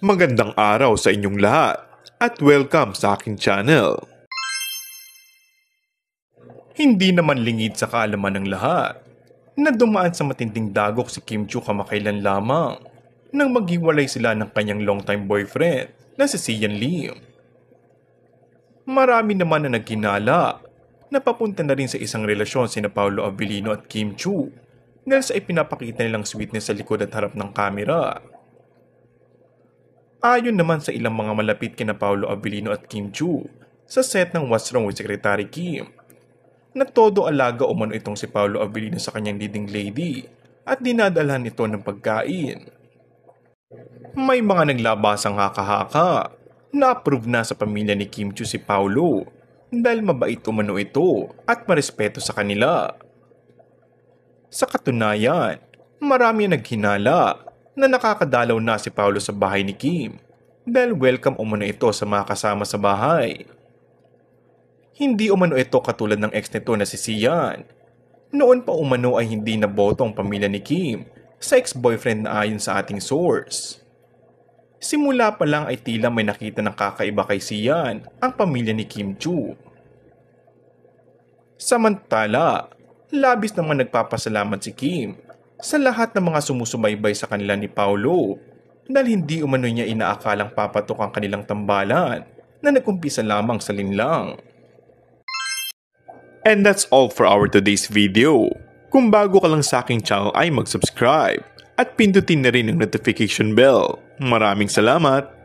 Magandang araw sa inyong lahat at welcome sa akin channel. Hindi naman lingid sa kaalaman ng lahat na dumaan sa matinding dagok si Kim Chu kamakailan lamang nang maghiwalay sila ng kanyang longtime boyfriend na si Sian Lim. Marami naman na nagkinala na papunta na rin sa isang relasyon sina Paolo Avellino at Kim Chu dahil sa ipinapakita nilang sweetness sa likod at harap ng kamera Ayon naman sa ilang mga malapit kina Paolo Avellino at Kim Chu sa set ng What's Wrong with Secretary Kim, Natodo alaga umano itong si Paolo Avellino sa kanyang leading lady at dinadalhan ito ng pagkain. May mga naglabasang haka-haka na approve na sa pamilya ni Kim Chu si Paolo dahil mabait umano ito at marespeto sa kanila. Sa katunayan, marami ang naghinala na nakakadalaw na si Paolo sa bahay ni Kim dahil welcome umano ito sa mga kasama sa bahay. Hindi umano ito katulad ng ex nito na si Sian. Noon pa umano ay hindi na botong pamilya ni Kim sa ex-boyfriend na ayon sa ating source. Simula pa lang ay tila may nakita ng kakaiba kay Sian ang pamilya ni Kim Chu. Samantala, labis naman nagpapasalamat si Kim sa lahat ng mga sumusubaybay sa kanila ni Paulo dahil hindi umano niya inaakalang papatok ang kanilang tambalan na nagkumpisa lamang sa linlang. And that's all for our today's video. Kung bago ka lang sa aking channel ay mag-subscribe at pindutin na rin ang notification bell. Maraming salamat!